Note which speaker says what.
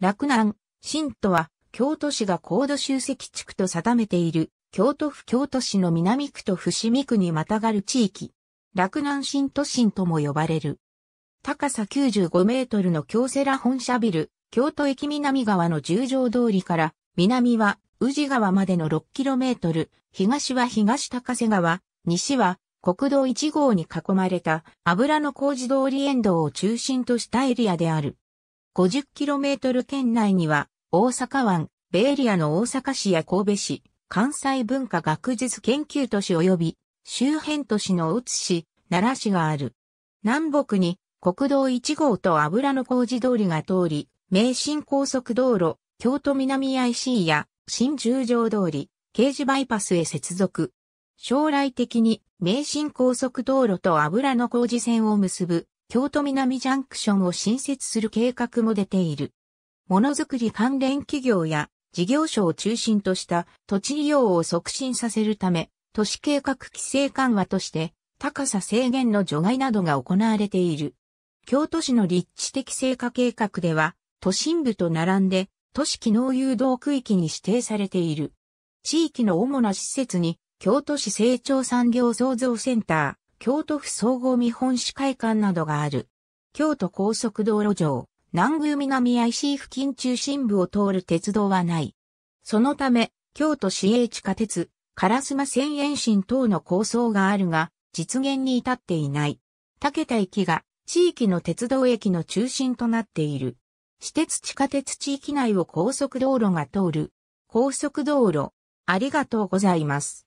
Speaker 1: 洛南、新都は、京都市が高度集積地区と定めている、京都府京都市の南区と伏見区にまたがる地域。洛南新都心とも呼ばれる。高さ95メートルの京セラ本社ビル、京都駅南側の十条通りから、南は宇治川までの6トル、東は東高瀬川、西は国道1号に囲まれた油の工事通り沿道を中心としたエリアである。50km 圏内には、大阪湾、ベエリアの大阪市や神戸市、関西文化学術研究都市及び、周辺都市の宇津市、奈良市がある。南北に、国道1号と油の工事通りが通り、名神高速道路、京都南 IC や、新十条通り、刑事バイパスへ接続。将来的に、名神高速道路と油の工事線を結ぶ京都南ジャンクションを新設する計画も出ている。ものづくり関連企業や事業所を中心とした土地利用を促進させるため、都市計画規制緩和として高さ制限の除外などが行われている。京都市の立地的成果計画では、都心部と並んで都市機能誘導区域に指定されている。地域の主な施設に、京都市成長産業創造センター、京都府総合見本市会館などがある。京都高速道路上、南宮南 IC 付近中心部を通る鉄道はない。そのため、京都市営地下鉄、烏丸線延伸等の構想があるが、実現に至っていない。竹田駅が地域の鉄道駅の中心となっている。私鉄地下鉄地域内を高速道路が通る。高速道路、ありがとうご
Speaker 2: ざいます。